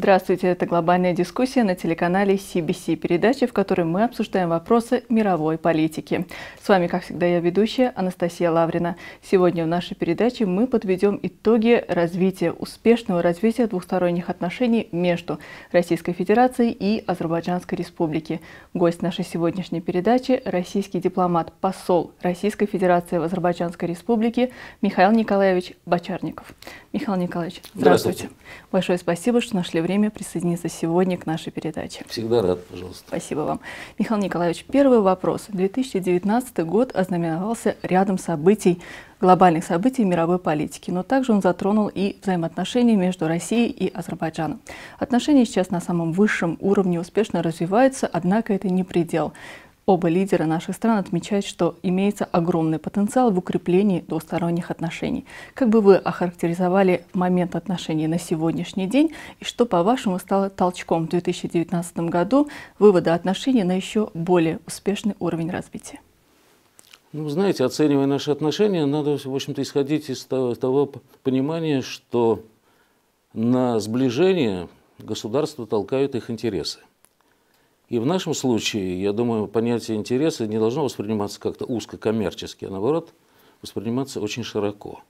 Здравствуйте, это «Глобальная дискуссия» на телеканале CBC, передача, в которой мы обсуждаем вопросы мировой политики. С вами, как всегда, я ведущая Анастасия Лаврина. Сегодня в нашей передаче мы подведем итоги развития, успешного развития двухсторонних отношений между Российской Федерацией и Азербайджанской Республикой. Гость нашей сегодняшней передачи – российский дипломат, посол Российской Федерации в Азербайджанской Республике Михаил Николаевич Бочарников. Михаил Николаевич, здравствуйте. здравствуйте. Большое спасибо, что нашли время присоединиться сегодня к нашей передаче. Всегда рад, пожалуйста. Спасибо вам. Михаил Николаевич, первый вопрос. 2019 год ознаменовался рядом событий, глобальных событий мировой политики, но также он затронул и взаимоотношения между Россией и Азербайджаном. Отношения сейчас на самом высшем уровне успешно развиваются, однако это не предел. Оба лидера наших стран отмечают, что имеется огромный потенциал в укреплении двусторонних отношений. Как бы вы охарактеризовали момент отношений на сегодняшний день и что, по-вашему, стало толчком в 2019 году вывода отношений на еще более успешный уровень развития? Ну, знаете, оценивая наши отношения, надо, в общем-то, исходить из того, того понимания, что на сближение государства толкают их интересы. И в нашем случае, я думаю, понятие интереса не должно восприниматься как-то узкокоммерчески, а наоборот, восприниматься очень широко.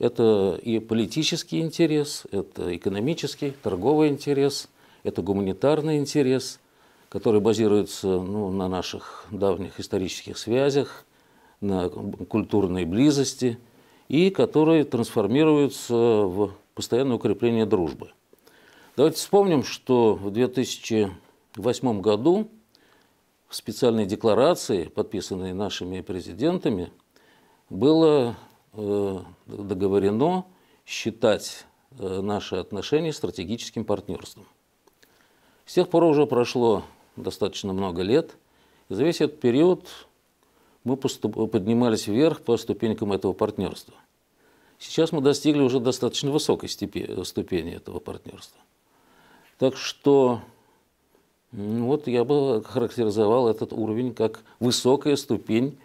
Это и политический интерес, это экономический, торговый интерес, это гуманитарный интерес, который базируется ну, на наших давних исторических связях, на культурной близости и который трансформируется в постоянное укрепление дружбы. Давайте вспомним, что в 2000 1998 году в специальной декларации, подписанной нашими президентами, было э, договорено считать э, наши отношения стратегическим партнерством. С тех пор уже прошло достаточно много лет, и за весь этот период мы поднимались вверх по ступенькам этого партнерства. Сейчас мы достигли уже достаточно высокой ступени этого партнерства. Так что ну, вот я бы характеризовал этот уровень как высокая ступень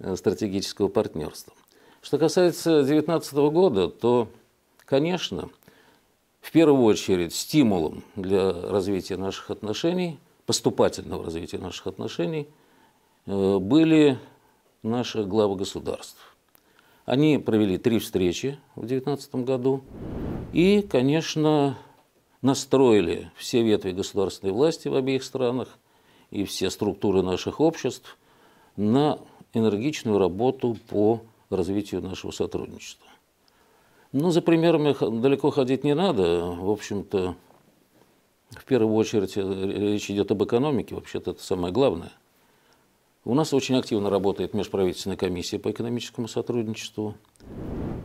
э, стратегического партнерства. Что касается 2019 года, то, конечно, в первую очередь стимулом для развития наших отношений, поступательного развития наших отношений, э, были наши главы государств. Они провели три встречи в 2019 году. И, конечно, настроили все ветви государственной власти в обеих странах и все структуры наших обществ на энергичную работу по развитию нашего сотрудничества. Но ну, за примерами далеко ходить не надо. В общем-то, в первую очередь э, речь идет об экономике, вообще-то это самое главное. У нас очень активно работает межправительственная комиссия по экономическому сотрудничеству.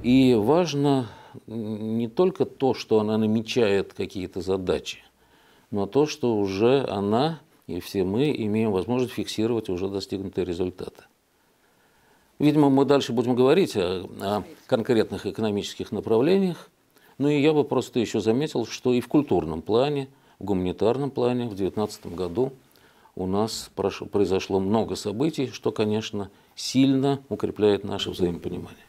И важно не только то, что она намечает какие-то задачи, но то, что уже она и все мы имеем возможность фиксировать уже достигнутые результаты. Видимо, мы дальше будем говорить о, о конкретных экономических направлениях, ну и я бы просто еще заметил, что и в культурном плане, в гуманитарном плане в 2019 году у нас произошло много событий, что, конечно, сильно укрепляет наше взаимопонимание.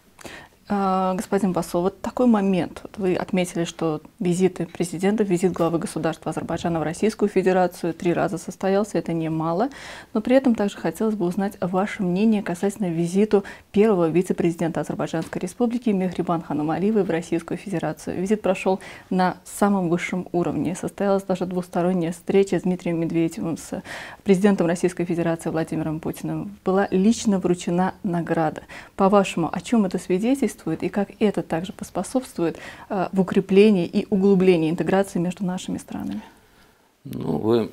А, господин Басов, вот такой момент. Вы отметили, что визиты президента, визит главы государства Азербайджана в Российскую Федерацию три раза состоялся, это немало. Но при этом также хотелось бы узнать ваше мнение касательно визиту первого вице-президента Азербайджанской Республики Мехрибан Ханамалиевой в Российскую Федерацию. Визит прошел на самом высшем уровне. Состоялась даже двусторонняя встреча с Дмитрием Медведевым, с президентом Российской Федерации Владимиром Путиным. Была лично вручена награда. По-вашему, о чем это свидетельствует? действует и как это также поспособствует э, в укреплении и углублении интеграции между нашими странами. Ну, вы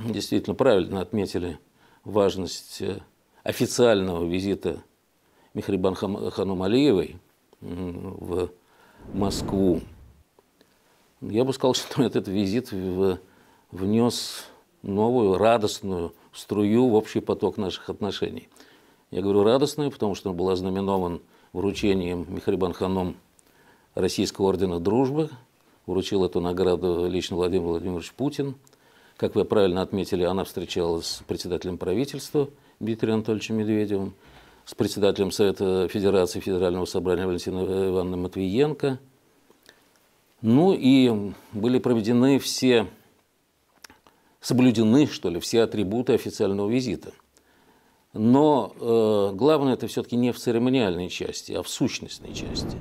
действительно правильно отметили важность э, официального визита Михрибан Ханум Алиевой в Москву. Я бы сказал, что этот визит внес новую радостную струю в общий поток наших отношений. Я говорю радостную, потому что он был ознаменован вручением Михрибанханом Российского ордена дружбы. Вручил эту награду лично Владимир Владимирович Путин. Как вы правильно отметили, она встречалась с председателем правительства Дмитрием Анатольевичем Медведевым, с председателем Совета Федерации Федерального собрания Валентином Ивановной Матвиенко. Ну и были проведены все, соблюдены, что ли, все атрибуты официального визита – но э, главное это все-таки не в церемониальной части, а в сущностной части.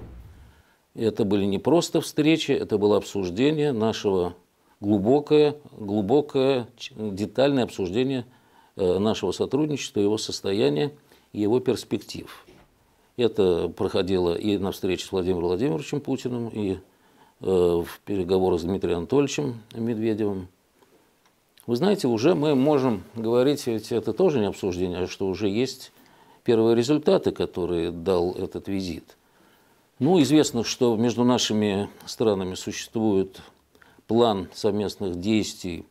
Это были не просто встречи, это было обсуждение нашего глубокое, глубокое, детальное обсуждение э, нашего сотрудничества, его состояния и его перспектив. Это проходило и на встрече с Владимиром Владимировичем Путиным, и э, в переговорах с Дмитрием Анатольевичем Медведевым. Вы знаете, уже мы можем говорить, ведь это тоже не обсуждение, а что уже есть первые результаты, которые дал этот визит. Ну, известно, что между нашими странами существует план совместных действий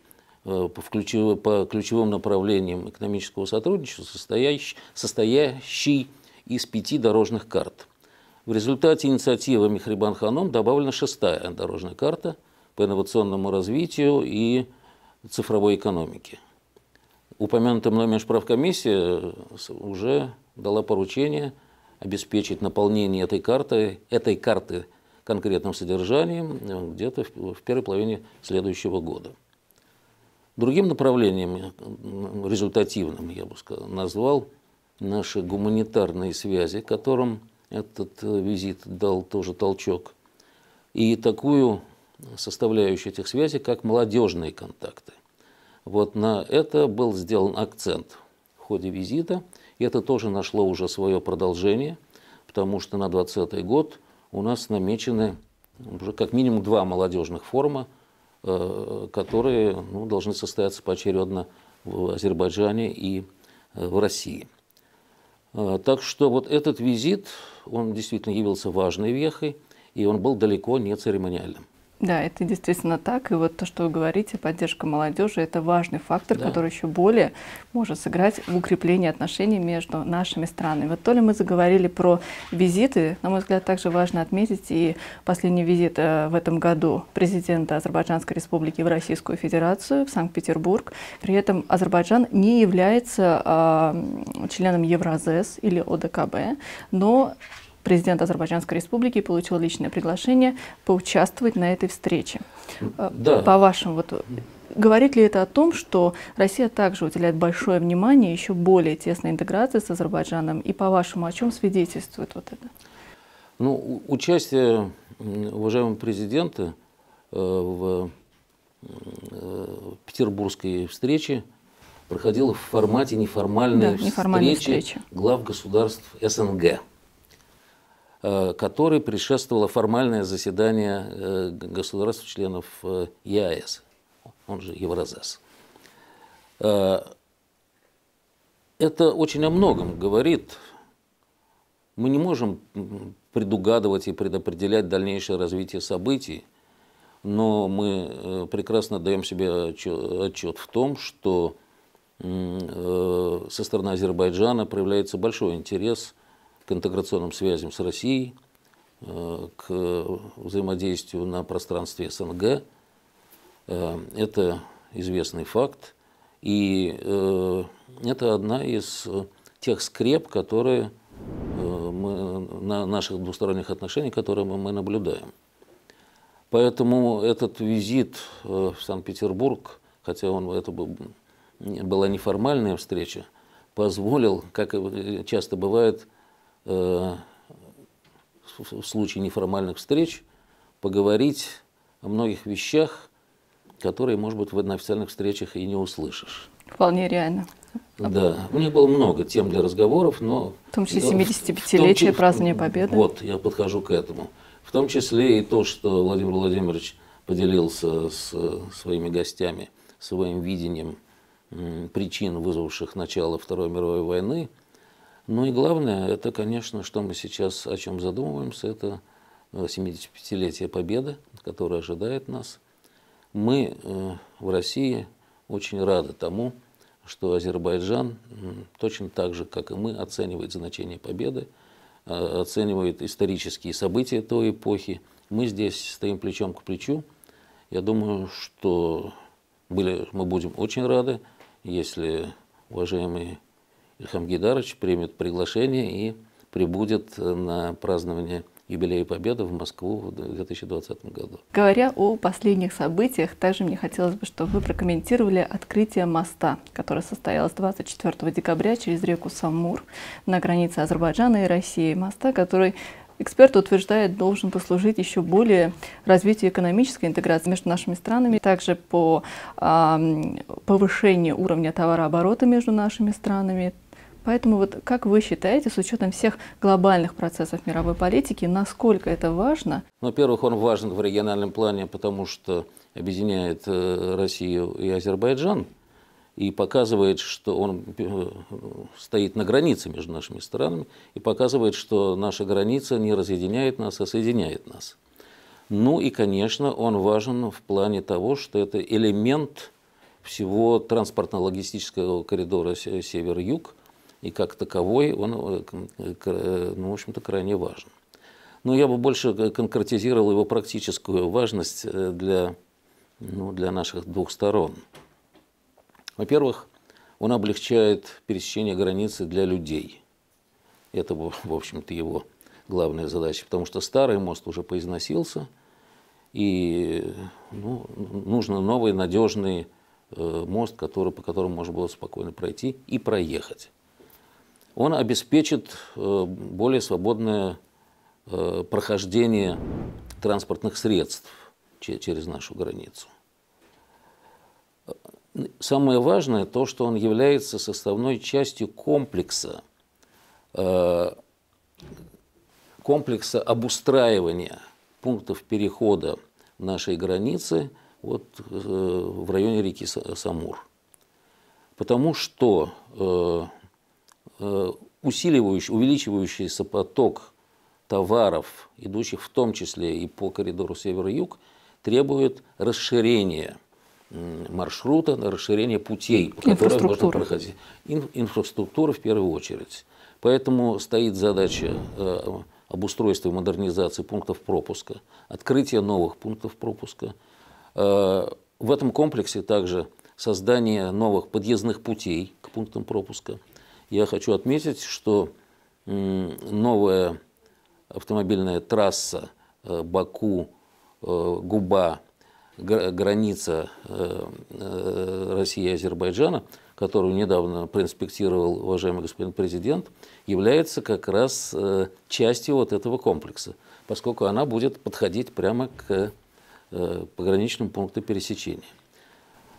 э, по ключевым, по ключевым направлениям экономического сотрудничества, состоящий, состоящий из пяти дорожных карт. В результате инициативы Михрибан Ханом добавлена шестая дорожная карта по инновационному развитию и цифровой экономики. Упомянутая мной межправкомиссия э, уже дала поручение обеспечить наполнение этой карты, этой карты конкретным содержанием э, где-то в первой половине следующего года. Другим направлением э, результативным, я бы сказал, назвал наши гуманитарные связи, которым этот визит дал тоже толчок. И такую составляющие этих связей, как молодежные контакты. Вот на это был сделан акцент в ходе визита, и это тоже нашло уже свое продолжение, потому что на 2020 год у нас намечены уже как минимум два молодежных форума, э, которые ну, должны состояться поочередно в Азербайджане и э, в России. Э, так что вот этот визит, он действительно явился важной вехой, и он был далеко не церемониальным. Да, это действительно так. И вот то, что вы говорите, поддержка молодежи, это важный фактор, да. который еще более может сыграть в укреплении отношений между нашими странами. Вот то ли мы заговорили про визиты, на мой взгляд, также важно отметить и последний визит э, в этом году президента Азербайджанской республики в Российскую Федерацию, в Санкт-Петербург. При этом Азербайджан не является э, членом Евразес или ОДКБ, но президент Азербайджанской Республики получил личное приглашение поучаствовать на этой встрече. Э, да. По вашему, вот Говорит ли это о том, что Россия также уделяет большое внимание еще более тесной интеграции с Азербайджаном? И по-вашему, о чем свидетельствует вот это? Ну, участие уважаемого президента э, в э, петербургской встрече проходило в формате неформальной, да, неформальной встречи, встречи глав государств СНГ. Э, которой предшествовало формальное заседание э, государств-членов э, ЕАЭС, он же Евразес. Это очень о многом говорит. Мы не можем предугадывать и предопределять дальнейшее развитие событий, но мы прекрасно даем себе отчет в том, что со стороны Азербайджана проявляется большой интерес – к интеграционным связям с Россией, э, к взаимодействию на пространстве СНГ. Э, это известный факт. И э, это одна из тех скреп, которые мы, на наших двусторонних отношениях, которые мы наблюдаем. Поэтому этот визит в Санкт-Петербург, хотя он, это была неформальная встреча, позволил, как часто бывает, Э, в случае неформальных встреч поговорить о многих вещах, которые, может быть, на официальных встречах и не услышишь. Вполне реально. Да, у них было много тем для разговоров, но... В том числе 75-летие празднования Победы. Вот, я подхожу к этому. В том числе и то, что Владимир Владимирович поделился с своими гостями своим видением причин, вызвавших начало Второй мировой войны – ну и главное, это, конечно, что мы сейчас о чем задумываемся, это 75-летие э, Победы, которое ожидает нас. Мы э, в России очень рады тому, что Азербайджан точно так же, как и мы, оценивает значение победы, э, оценивает исторические события той эпохи. Мы здесь стоим плечом к плечу. Я думаю, что были, мы будем очень рады, если уважаемые Гидарович примет приглашение и прибудет на празднование юбилея Победы в Москву в 2020 году. Говоря о последних событиях, также мне хотелось бы, чтобы вы прокомментировали открытие моста, которое состоялось 24 декабря через реку Самур на границе Азербайджана и России. Моста, который Эксперт утверждает, должен послужить еще более развитию экономической интеграции между нашими странами, также по э, повышению уровня товарооборота между нашими странами, Поэтому вот как вы считаете, с учетом всех глобальных процессов мировой политики, насколько это важно? Ну, во-первых, он важен в региональном плане, потому что объединяет э, Россию и Азербайджан и показывает, что он э, стоит на границе между нашими странами, и показывает, что наша граница не разъединяет нас, а соединяет нас. Ну и, конечно, он важен в плане того, что это элемент всего транспортно-логистического коридора север-юг – и как таковой он, э, э, э, ну, в общем-то, крайне важен. Но я бы больше конкретизировал его практическую важность для, ну, для наших двух сторон. Во-первых, он облегчает пересечение границы для людей. Это, в общем-то, его главная задача, потому что старый мост уже поизносился, и ну, нужен новый надежный мост, который, по которому можно было спокойно пройти и проехать он обеспечит э, более свободное э, прохождение транспортных средств через нашу границу. Самое важное то, что он является составной частью комплекса, э, комплекса обустраивания пунктов перехода нашей границы вот, в районе реки Самур. Потому что Э, усиливающий, увеличивающийся поток товаров, идущих в том числе и по коридору север-юг, требует расширения маршрута, расширения путей, по которым можно проходить. инфраструктура в первую очередь. Поэтому стоит задача э, обустройства и модернизации пунктов пропуска, открытия новых пунктов пропуска. Э, в этом комплексе также создание новых подъездных путей к пунктам пропуска я хочу отметить, что новая автомобильная трасса э, Баку-Губа э, граница э, России и Азербайджана, которую недавно проинспектировал уважаемый господин президент, является как раз частью вот этого комплекса, поскольку она будет подходить прямо к пограничному пункту пересечения.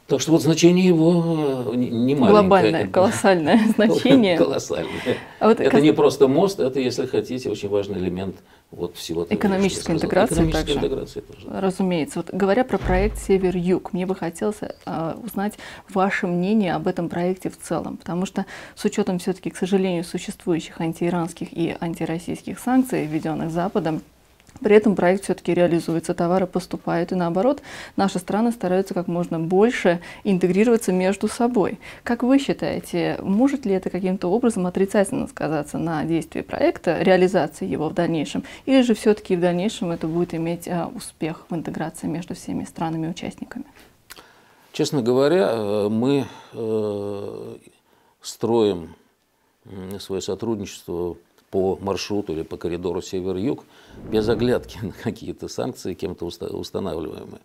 Так что вот значение его э, не маленькое. Глобальное, колоссальное значение. Колоссальное. А вот это кос... не просто мост, это, если хотите, очень важный элемент вот всего того, Экономической интеграции Экономической также. интеграции тоже. Разумеется. Вот говоря про проект «Север-Юг», мне бы хотелось а, узнать ваше мнение об этом проекте в целом, потому что с учетом все-таки, к сожалению, существующих антииранских и антироссийских санкций, введенных Западом, при этом проект все-таки реализуется, товары поступают, и наоборот, наши страны стараются как можно больше интегрироваться между собой. Как вы считаете, может ли это каким-то образом отрицательно сказаться на действии проекта, реализации его в дальнейшем, или же все-таки в дальнейшем это будет иметь а, успех в интеграции между всеми странами-участниками? Честно говоря, э, мы э, строим свое сотрудничество по маршруту или по коридору север-юг без оглядки на какие-то санкции, кем-то устанавливаемые.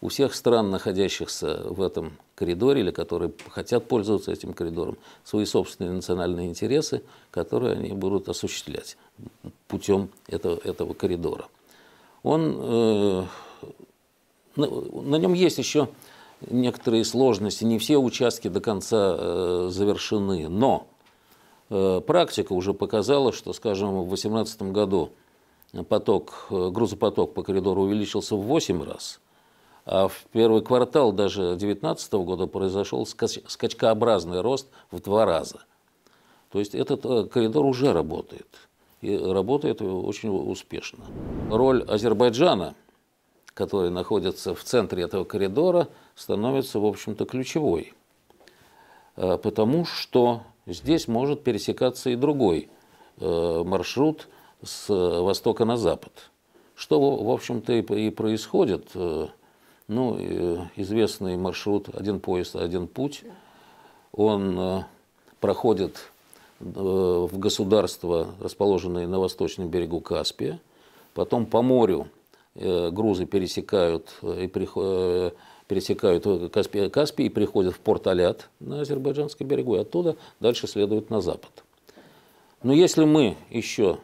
У всех стран, находящихся в этом коридоре или которые хотят пользоваться этим коридором, свои собственные национальные интересы, которые они будут осуществлять путем этого, этого коридора. Он, э, на, на нем есть еще некоторые сложности, не все участки до конца э, завершены, но Э, практика уже показала, что, скажем, в 2018 году поток, э, грузопоток по коридору увеличился в 8 раз, а в первый квартал даже 2019 года произошел скачкообразный рост в два раза. То есть этот э, коридор уже работает. И работает очень успешно. Роль Азербайджана, который находится в центре этого коридора, становится, в общем-то, ключевой. Потому что здесь может пересекаться и другой э, маршрут с э, востока на запад. Что, в общем-то, и происходит. Э, ну, известный маршрут «Один поезд, один путь», он проходит в государства, расположенные на восточном берегу Каспия, потом по морю грузы пересекают и приходят пересекают э, Каспий, Каспий и приходят в порт Алят на азербайджанском берегу, и оттуда дальше следуют на запад. Но если мы еще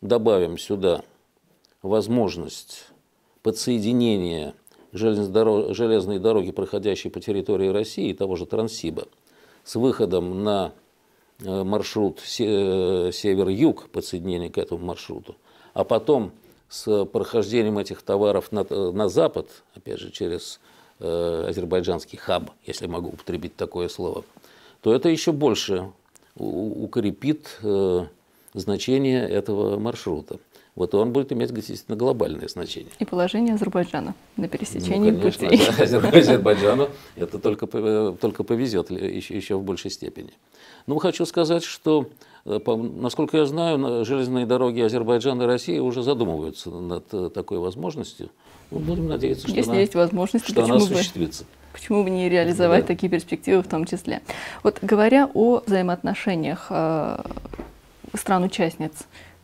добавим сюда возможность подсоединения железной дороги, проходящей по территории России, того же Транссиба, с выходом на э, маршрут э, север-юг, подсоединение к этому маршруту, а потом с прохождением этих товаров на, э, на Запад, опять же, через э, азербайджанский хаб, если могу употребить такое слово, то это еще больше укрепит э, значение этого маршрута вот он будет иметь, естественно, глобальное значение. И положение Азербайджана на пересечении ну, конечно, путей. Да, Азербайджану это только, э, только повезет еще, э, еще в большей степени. Ну, хочу сказать, что, э, насколько я знаю, железные дороги Азербайджана и России уже задумываются над такой возможностью. Мы будем надеяться, что, Если она, есть возможность, что она осуществится. Бы, почему бы не реализовать да. такие перспективы в том числе? Вот говоря о взаимоотношениях э, стран-участниц,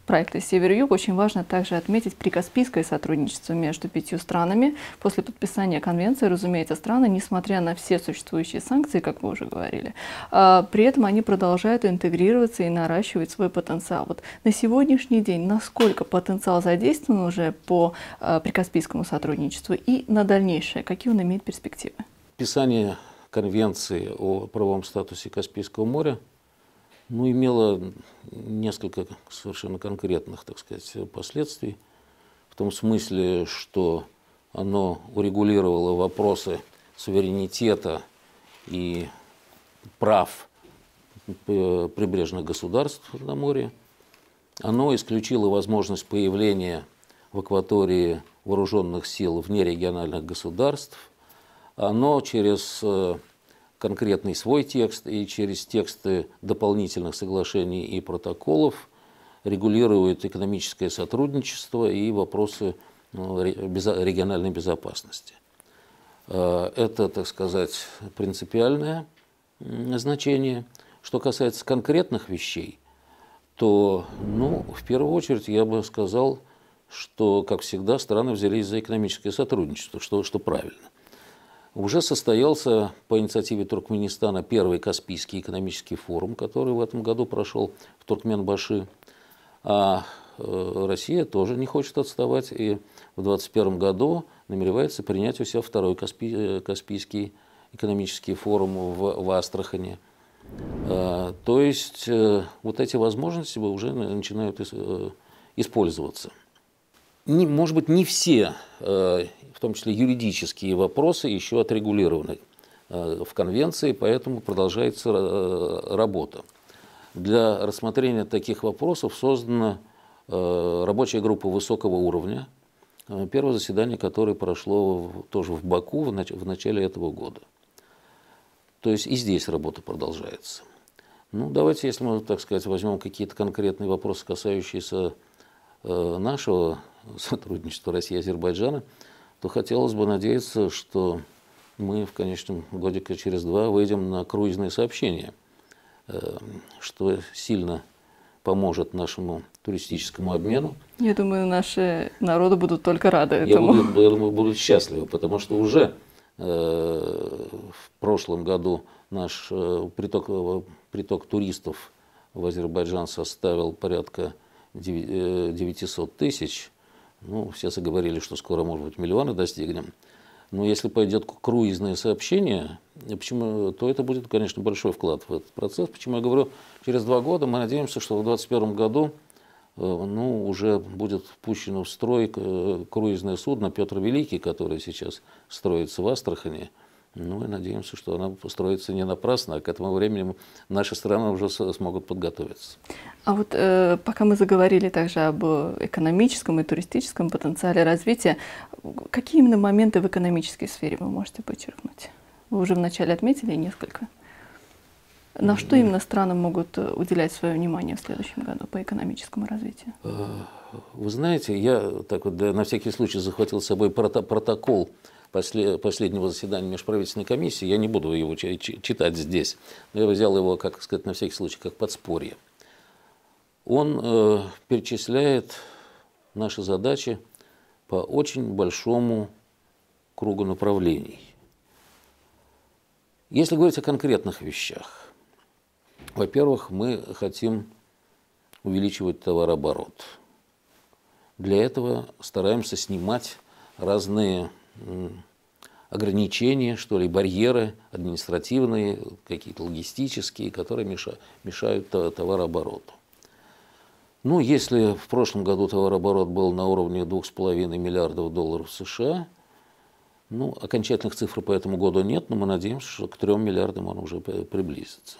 проекта «Север-Юг» очень важно также отметить прикаспийское сотрудничество между пятью странами. После подписания конвенции, разумеется, страны, несмотря на все существующие санкции, как вы уже говорили, а, при этом они продолжают интегрироваться и наращивать свой потенциал. Вот на сегодняшний день насколько потенциал задействован уже по а, прикаспийскому сотрудничеству и на дальнейшее? Какие он имеет перспективы? Писание конвенции о правом статусе Каспийского моря – ну, имело несколько совершенно конкретных, так сказать, последствий, в том смысле, что оно урегулировало вопросы суверенитета и прав э, прибрежных государств на море. Оно исключило возможность появления в акватории вооруженных сил вне региональных государств. Оно через э, конкретный свой текст и через тексты дополнительных соглашений и протоколов регулирует экономическое сотрудничество и вопросы ну, региональной безопасности. Э, это, так сказать, принципиальное значение. Что касается конкретных вещей, то, ну, в первую очередь я бы сказал, что, как всегда, страны взялись за экономическое сотрудничество, что, что правильно уже состоялся по инициативе Туркменистана первый Каспийский экономический форум, который в этом году прошел в Туркменбаши. А э, Россия тоже не хочет отставать и в 2021 году намеревается принять у себя второй Каспий, э, Каспийский экономический форум в, в Астрахане. А, то есть э, вот эти возможности уже начинают использоваться не, может быть, не все, э, в том числе юридические вопросы, еще отрегулированы э, в конвенции, поэтому продолжается э, работа. Для рассмотрения таких вопросов создана рабочая группа высокого уровня, первое заседание которое прошло тоже в Баку в начале этого года. То есть и здесь работа продолжается. Ну, давайте, если мы, так сказать, возьмем какие-то конкретные вопросы, касающиеся Э, нашего сотрудничества России и Азербайджана, то хотелось бы надеяться, что мы в конечном годика через два выйдем на круизные сообщения, э, что сильно поможет нашему туристическому обмену. Я думаю, наши народы будут только рады этому. Я буду, думаю, будут счастливы, потому что уже э, в прошлом году наш приток, приток туристов в Азербайджан составил порядка 900 э, тысяч. Ну, все заговорили, что скоро, может быть, миллионы достигнем. Но если пойдет круизное сообщение, почему, то это будет, конечно, большой вклад в этот процесс. Почему я говорю, через два года мы надеемся, что в 2021 году э, ну, уже будет впущено в строй э, круизное судно «Петр Великий», которое сейчас строится в Астрахани. Ну и надеемся, что она построится не напрасно, а к этому времени наши страны уже смогут подготовиться. А вот э, пока мы заговорили также об экономическом и туристическом потенциале развития, какие именно моменты в экономической сфере вы можете подчеркнуть? Вы уже вначале отметили несколько. На что именно страны могут э, уделять свое внимание в следующем году по экономическому развитию? Э, вы знаете, я так вот на всякий случай захватил с собой протокол после последнего заседания межправительственной комиссии, я не буду его читать здесь, но я взял его, как сказать, на всякий случай, как подспорье. Он э, перечисляет наши задачи по очень большому кругу направлений. Если говорить о конкретных вещах, во-первых, мы хотим увеличивать товарооборот. Для этого стараемся снимать разные ограничения, что ли, барьеры административные, какие-то логистические, которые мешают товарообороту. Ну, если в прошлом году товарооборот был на уровне 2,5 миллиардов долларов США, ну, окончательных цифр по этому году нет, но мы надеемся, что к 3 миллиардам он уже приблизится.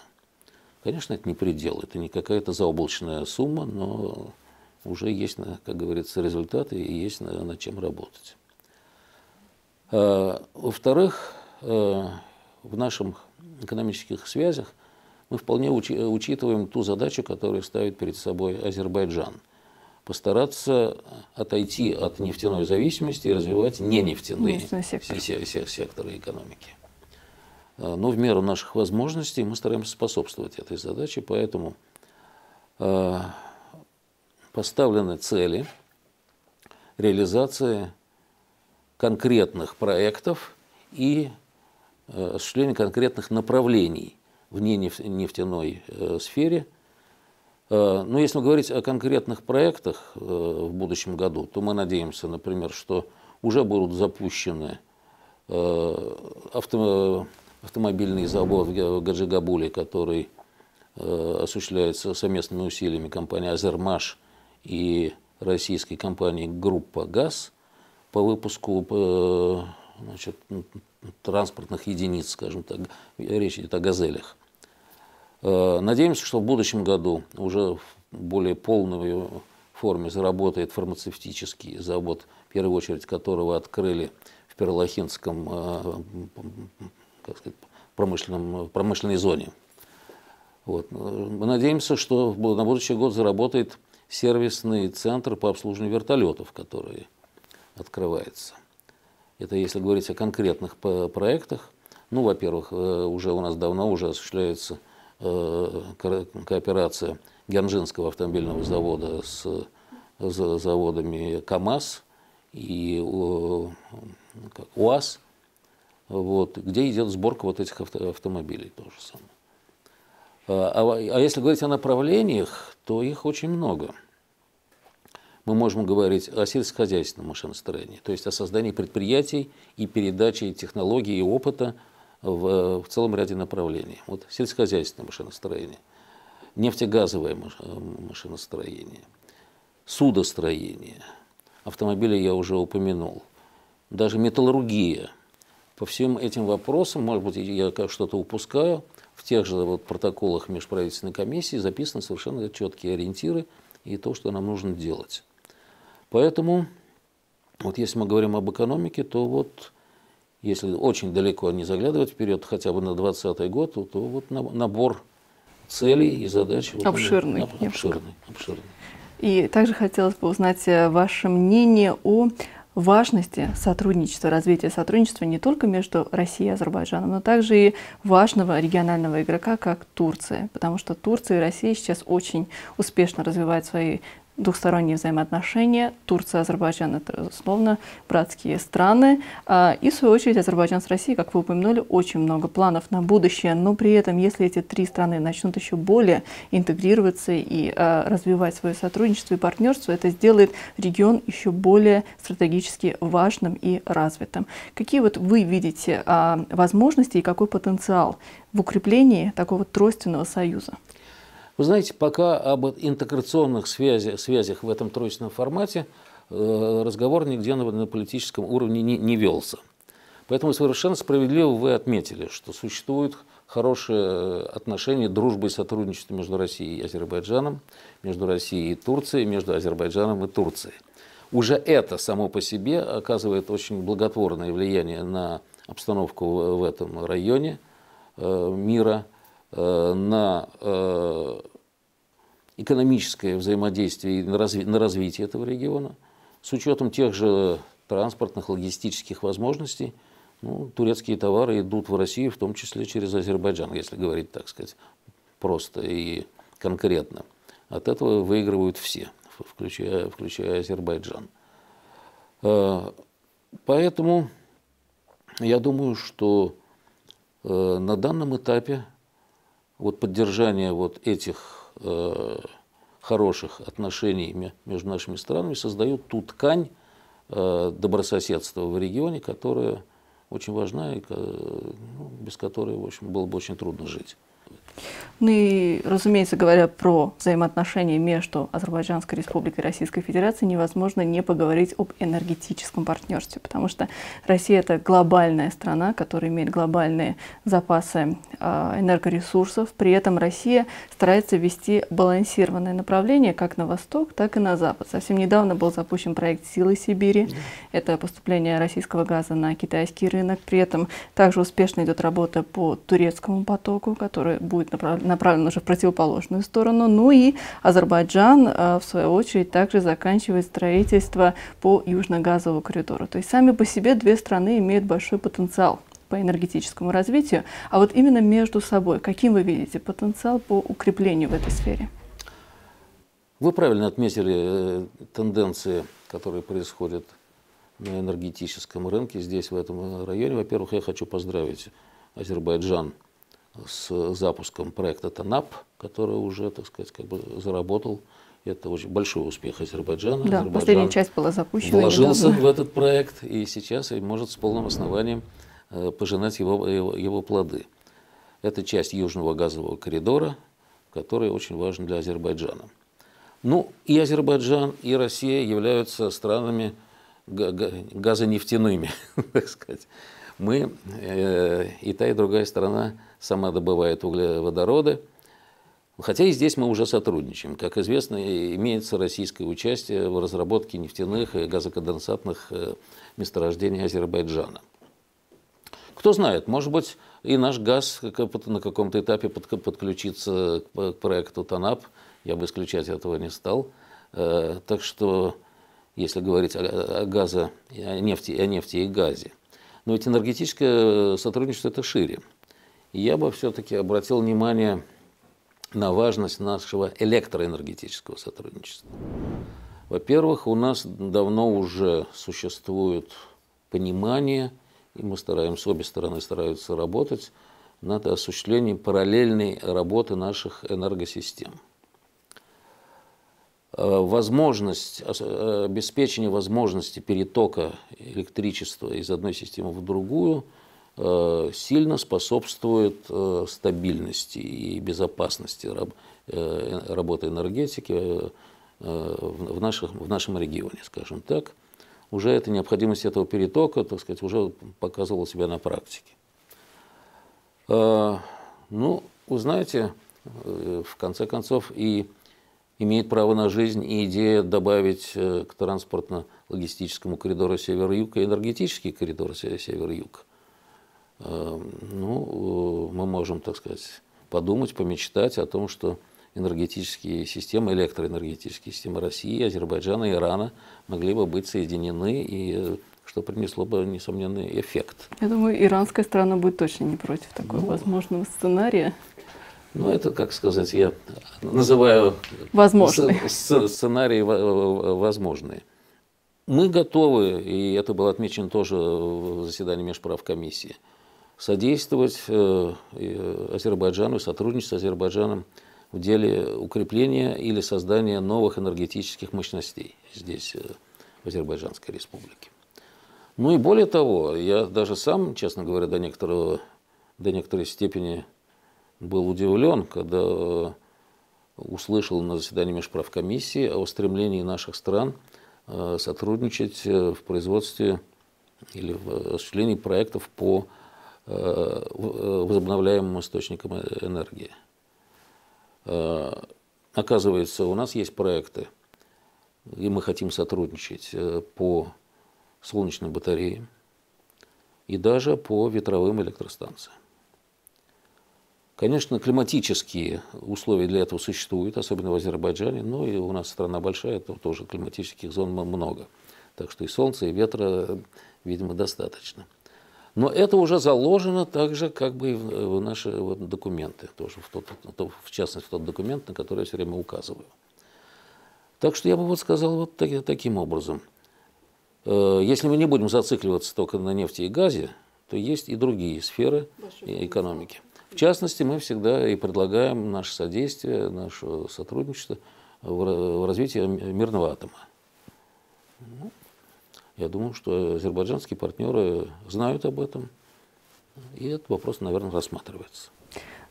Конечно, это не предел, это не какая-то заоблачная сумма, но уже есть, как говорится, результаты и есть над чем работать. Э, во-вторых, э, в наших экономических связях мы вполне учитываем ту задачу, которую ставит перед собой Азербайджан. Постараться отойти от нефтяной зависимости и развивать не нефтяные сектор. секторы экономики. Э, но в меру наших возможностей мы стараемся способствовать этой задаче, поэтому поставлены цели реализации конкретных проектов и осуществление э, конкретных направлений в нефтяной э, сфере. Э, но если говорить о конкретных проектах в будущем году, то мы надеемся, например, что уже будут запущены авто, автомобильный завод в Гаджигабуле, который осуществляется совместными усилиями компании «Азермаш» и российской компании «Группа ГАЗ», по выпуску э, значит, транспортных единиц, скажем так, речь идет о «Газелях». Э, надеемся, что в будущем году уже в более полной форме заработает фармацевтический завод, в первую очередь которого открыли в Перлахинском э, как сказать, промышленном, промышленной зоне. Вот. Мы надеемся, что на будущий год заработает сервисный центр по обслуживанию вертолетов, который открывается. Это если говорить о конкретных проектах. Ну, во-первых, э, уже у нас давно уже осуществляется э, кооперация Гянжинского автомобильного завода с заводами КАМАЗ и УАЗ, вот, где идет сборка вот этих авто, автомобилей тоже самое. А, а, а если говорить о направлениях, то их очень много мы можем говорить о сельскохозяйственном машиностроении, то есть о создании предприятий и передаче технологий и опыта в, в целом ряде направлений. Вот сельскохозяйственное машиностроение, нефтегазовое э, машиностроение, судостроение, автомобили я уже упомянул, даже металлургия. По всем этим вопросам, может быть, я как что-то упускаю, в тех же вот протоколах межправительственной комиссии записаны совершенно четкие ориентиры и то, что нам нужно делать. Поэтому, вот если мы говорим об экономике, то вот если очень далеко не заглядывать вперед, хотя бы на 2020 год, то, то вот набор целей и задач обширный, вот, обширный, обширный. И также хотелось бы узнать э, ваше мнение о важности сотрудничества, развития сотрудничества не только между Россией и Азербайджаном, но также и важного регионального игрока, как Турция. Потому что Турция и Россия сейчас очень успешно развивают свои двухсторонние взаимоотношения. Турция, Азербайджан – это, безусловно, братские страны. А, и, в свою очередь, Азербайджан с Россией, как вы упомянули, очень много планов на будущее. Но при этом, если эти три страны начнут еще более интегрироваться и а, развивать свое сотрудничество и партнерство, это сделает регион еще более стратегически важным и развитым. Какие вот вы видите а, возможности и какой потенциал в укреплении такого тройственного союза? Вы знаете, пока об интеграционных связях, связях в этом тройственном формате э, разговор нигде на, на политическом уровне не, не велся. Поэтому совершенно справедливо вы отметили, что существуют хорошие отношения, дружба и сотрудничество между Россией и Азербайджаном, между Россией и Турцией, между Азербайджаном и Турцией. Уже это само по себе оказывает очень благотворное влияние на обстановку в этом районе э, мира – Э, на э, экономическое взаимодействие и на, разви развитие этого региона с учетом тех же транспортных, логистических возможностей. Ну, турецкие товары идут в Россию, в том числе через Азербайджан, если говорить, так сказать, просто и конкретно. От этого выигрывают все, включая, включая Азербайджан. Э, поэтому я думаю, что на данном этапе вот поддержание вот этих э, хороших отношений между нашими странами создает ту ткань э, добрососедства в регионе, которая очень важна и э, без которой, в общем, было бы очень трудно жить. Ну и, разумеется, говоря про взаимоотношения между Азербайджанской Республикой и Российской Федерацией, невозможно не поговорить об энергетическом партнерстве, потому что Россия — это глобальная страна, которая имеет глобальные запасы а, энергоресурсов. При этом Россия старается вести балансированное направление как на восток, так и на запад. Совсем недавно был запущен проект «Силы Сибири». Это поступление российского газа на китайский рынок. При этом также успешно идет работа по турецкому потоку, который будет направлен уже в противоположную сторону. Ну и Азербайджан, а, в свою очередь, также заканчивает строительство по южно-газовому коридору. То есть сами по себе две страны имеют большой потенциал по энергетическому развитию. А вот именно между собой, каким вы видите потенциал по укреплению в этой сфере? Вы правильно отметили э, тенденции, которые происходят на энергетическом рынке здесь, в этом районе. Во-первых, я хочу поздравить Азербайджан – с запуском проекта ТАНАП, который уже, так сказать, как бы заработал. Это очень большой успех Азербайджана. Да, Азербайджан последняя часть была запущена. Вложился в этот проект и сейчас и может с полным основанием э, пожинать его, его, его плоды. Это часть Южного газового коридора, который очень важен для Азербайджана. Ну, и Азербайджан, и Россия являются странами газонефтяными, так сказать. Мы, э, и та, и другая страна, сама добывает углеводороды. Хотя и здесь мы уже сотрудничаем. Как известно, имеется российское участие в разработке нефтяных и газоконденсатных э, месторождений Азербайджана. Кто знает, может быть, и наш газ на каком-то этапе подключится к проекту ТАНАП. Я бы исключать этого не стал. Э, так что, если говорить о, газе, о, нефти, о нефти и газе. Но ведь энергетическое э, сотрудничество – это шире я бы все-таки обратил внимание на важность нашего электроэнергетического сотрудничества. Во-первых, у нас давно уже существует понимание, и мы стараемся, обе стороны стараются работать над осуществлением параллельной работы наших энергосистем. Э, возможность, э, обеспечение возможности перетока электричества из одной системы в другую – Э, сильно способствует э, стабильности и безопасности э, работы энергетики в, нашем в нашем регионе, скажем так. Уже эта необходимость этого перетока, так сказать, уже показывала себя на практике. Ну, узнаете, в конце концов, и имеет право на жизнь и идея добавить к транспортно-логистическому коридору север-юг и энергетический коридор север-юг. Эм, ну, э, мы можем, так сказать, подумать, помечтать о том, что энергетические системы, электроэнергетические системы России, Азербайджана, Ирана могли бы быть соединены, и что принесло бы несомненный эффект. Я думаю, иранская страна будет точно не против такого ну, возможного сценария. Ну, это, как сказать, я называю сценарии возможные. Мы готовы, и это было отмечено тоже в заседании межправкомиссии, комиссии содействовать э, Азербайджану, сотрудничать с Азербайджаном в деле укрепления или создания новых энергетических мощностей здесь, э, в Азербайджанской республике. Ну и более того, я даже сам, честно говоря, до, некоторого, до некоторой степени был удивлен, когда э, услышал на заседании межправкомиссии о стремлении наших стран сотрудничать в производстве или в осуществлении проектов по Э, возобновляемым источником энергии. Э, оказывается, у нас есть проекты, и мы хотим сотрудничать э, по солнечным батареям и даже по ветровым электростанциям. Конечно, климатические условия для этого существуют, особенно в Азербайджане, но и у нас страна большая, то тоже климатических зон много. Так что и солнца, и ветра, видимо, достаточно. Но это уже заложено также как бы и в э, наши документы, тоже в, тот, в частности в тот документ, на который я все время указываю. Так что я бы вот сказал вот так, таким образом. Э, если мы не будем зацикливаться только на нефти и газе, то есть и другие сферы экономики. В частности, мы всегда и предлагаем наше содействие, наше сотрудничество в развитии мирного атома. Ну, я думаю, что азербайджанские партнеры знают об этом, и этот вопрос, наверное, рассматривается.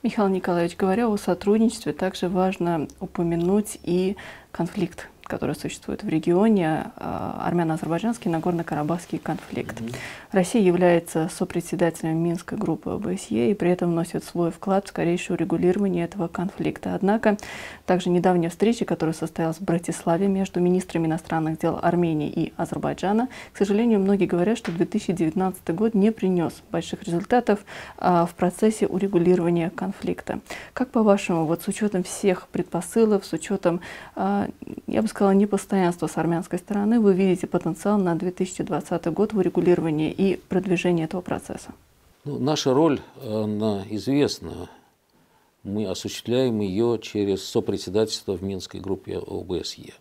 Михаил Николаевич, говоря о сотрудничестве, также важно упомянуть и конфликт которые существуют в регионе, э, армяно-азербайджанский Нагорно-Карабахский конфликт. Mm -hmm. Россия является сопредседателем Минской группы ОБСЕ и при этом вносит свой вклад в скорейшее урегулирование этого конфликта. Однако, также недавняя встреча, которая состоялась в Братиславе между министрами иностранных дел Армении и Азербайджана, к сожалению, многие говорят, что 2019 год не принес больших результатов а, в процессе урегулирования конфликта. Как по-вашему, вот с учетом всех предпосылок, с учетом, а, я бы сказала, сказала, непостоянство с армянской стороны, вы видите потенциал на 2020 год в урегулировании и продвижении этого процесса? Ну, наша роль она известна. Мы осуществляем ее через сопредседательство в Минской группе ОБСЕ.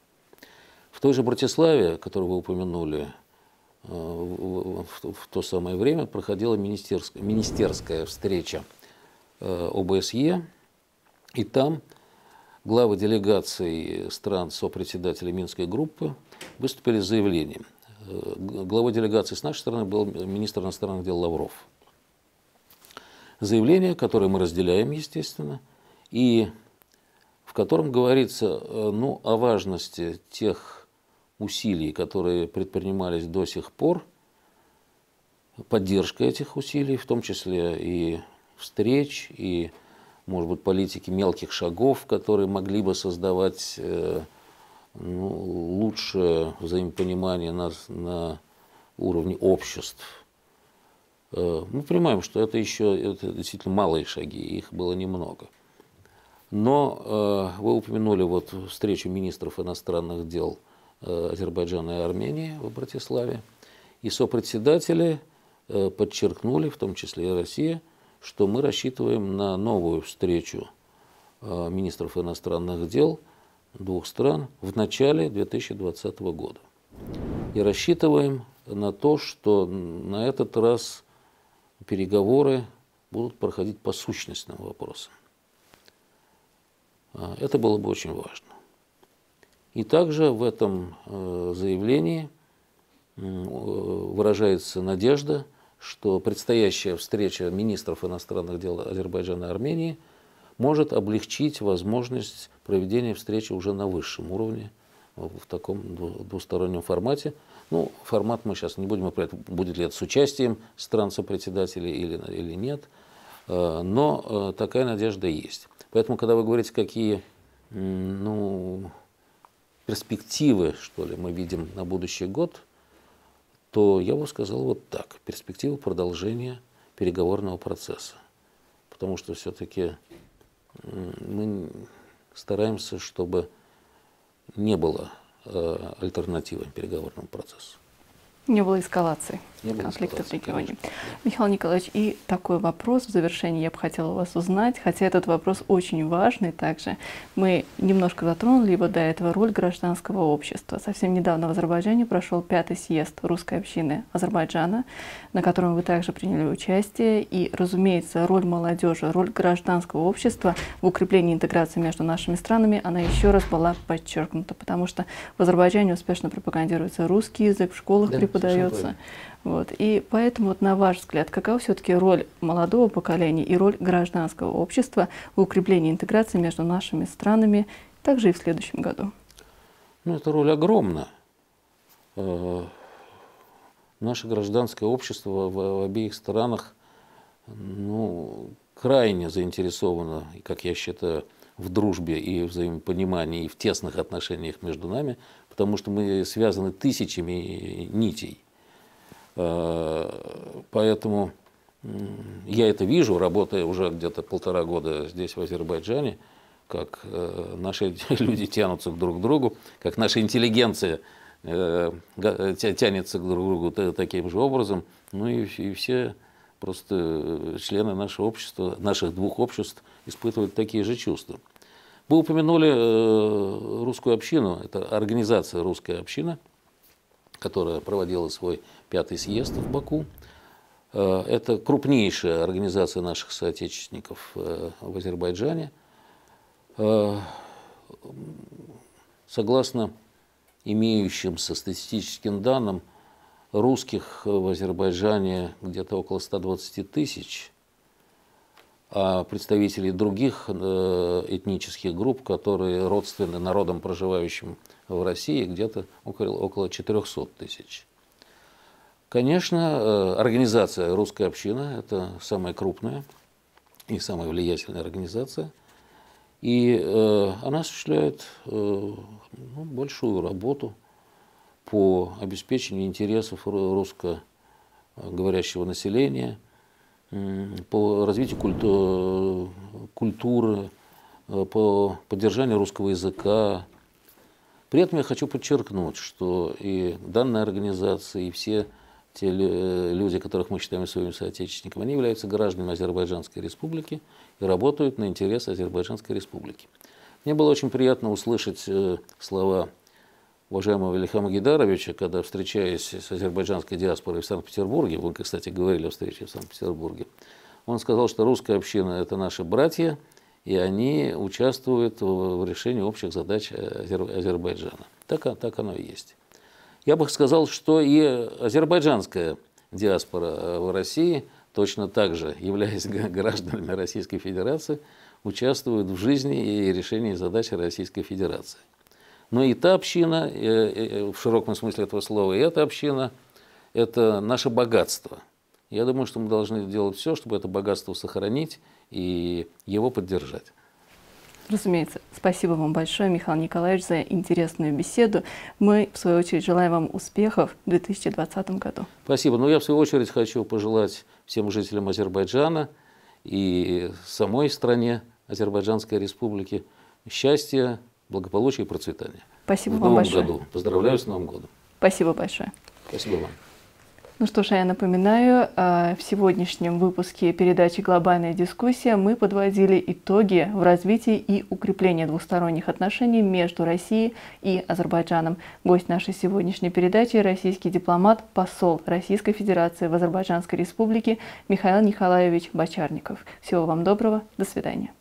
В той же Братиславе, которую вы упомянули, э, в, то самое время проходила министерская, министерская встреча э, ОБСЕ, и там главы делегаций стран сопредседателей Минской группы выступили с заявлением. Главой делегации с нашей стороны был министр иностранных дел Лавров. Заявление, которое мы разделяем, естественно, и в котором говорится э, ну, о важности тех усилий, которые предпринимались до сих пор, поддержка этих усилий, в том числе и встреч, и может быть, политики мелких шагов, которые могли бы создавать э, ну, лучшее взаимопонимание нас на уровне обществ. Э, мы понимаем, что это еще это действительно малые шаги, их было немного. Но э, вы упомянули вот встречу министров иностранных дел Азербайджана и Армении в Братиславе, и сопредседатели подчеркнули, в том числе и Россия, что мы рассчитываем на новую встречу э, министров иностранных дел двух стран в начале 2020 года. И рассчитываем на то, что на этот раз переговоры будут проходить по сущностным вопросам. Э, это было бы очень важно. И также в этом э, заявлении выражается надежда – что предстоящая встреча министров иностранных дел Азербайджана и Армении может облегчить возможность проведения встречи уже на высшем уровне э, в таком двустороннем формате. Ну, формат мы сейчас не будем определять, будет ли это с участием стран-сопредседателей или, или нет, э, но э, такая надежда есть. Поэтому, когда вы говорите, какие ну, перспективы, что ли, мы видим на будущий год, то я бы сказал вот так. Перспектива продолжения переговорного процесса. Потому что все-таки мы стараемся, чтобы не было э, альтернативы переговорному процессу. Не было эскалации не было в регионе. Конечно. Михаил Николаевич, и такой вопрос в завершении я бы хотела у вас узнать, хотя этот вопрос очень важный также. Мы немножко затронули либо до этого, роль гражданского общества. Совсем недавно в Азербайджане прошел пятый съезд русской общины Азербайджана, на котором вы также приняли участие. И, разумеется, роль молодежи, роль гражданского общества в укреплении интеграции между нашими странами, она еще раз была подчеркнута, потому что в Азербайджане успешно пропагандируется русский язык, в школах да. преподается подается. Вот. И поэтому, вот, на ваш взгляд, какова все-таки роль молодого поколения и роль гражданского общества в укреплении интеграции между нашими странами, также и в следующем году? Ну, эта роль огромна. Э, наше гражданское общество в, в обеих странах ну, крайне заинтересовано, как я считаю, в дружбе и взаимопонимании, и в тесных отношениях между нами, потому что мы связаны тысячами нитей. Э, поэтому я это вижу, работая уже где-то полтора года здесь, в Азербайджане, как э, наши люди тянутся друг к другу, как наша интеллигенция э, тянется друг к другу таким же образом. Ну и, и все Просто э, члены нашего общества, наших двух обществ испытывают такие же чувства. Вы упомянули э, русскую общину, это организация «Русская община», которая проводила свой пятый съезд в Баку. Э, это крупнейшая организация наших соотечественников в Азербайджане. Согласно имеющимся статистическим данным, русских э, в Азербайджане где-то около 120 тысяч, а представителей других э, этнических групп, которые родственны народам, проживающим в России, где-то около, 400 тысяч. Конечно, э, организация «Русская община» – это самая крупная и самая влиятельная организация. И она осуществляет ну, большую работу – по обеспечению интересов русскоговорящего населения, по развитию культуры, э, по поддержанию русского языка. При этом я хочу подчеркнуть, что и данная организация, и все те э, люди, которых мы считаем своими соотечественниками, они являются гражданами Азербайджанской республики и работают на интересы Азербайджанской республики. Мне было очень приятно услышать э, слова уважаемого Велихама Гидаровича, когда встречаясь с азербайджанской диаспорой в Санкт-Петербурге, вы, кстати, говорили о встрече в Санкт-Петербурге, он сказал, что русская община – это наши братья, и они участвуют в решении общих задач Азербайджана. Так, а, так оно и есть. Я бы сказал, что и азербайджанская диаспора э, в России, точно так же, являясь гражданами Российской Федерации, участвуют в жизни и решении задач Российской Федерации. Но и та община, э, э, э, в широком смысле этого слова, и эта община – это наше богатство. Я думаю, что мы должны делать все, чтобы это богатство сохранить и его поддержать. Разумеется. Спасибо вам большое, Михаил Николаевич, за интересную беседу. Мы, в свою очередь, желаем вам успехов в 2020 году. Спасибо. Ну, я, в свою очередь, хочу пожелать всем жителям Азербайджана и самой стране Азербайджанской республики счастья, благополучия и процветания. Спасибо в вам большое. году. Поздравляю с Новым годом. Спасибо большое. Спасибо вам. Ну что ж, а я напоминаю, а, в сегодняшнем выпуске передачи «Глобальная дискуссия» мы подводили итоги в развитии и укреплении двусторонних отношений между Россией и Азербайджаном. Гость нашей сегодняшней передачи – российский дипломат, посол Российской Федерации в Азербайджанской Республике Михаил Николаевич Бочарников. Всего вам доброго, до свидания.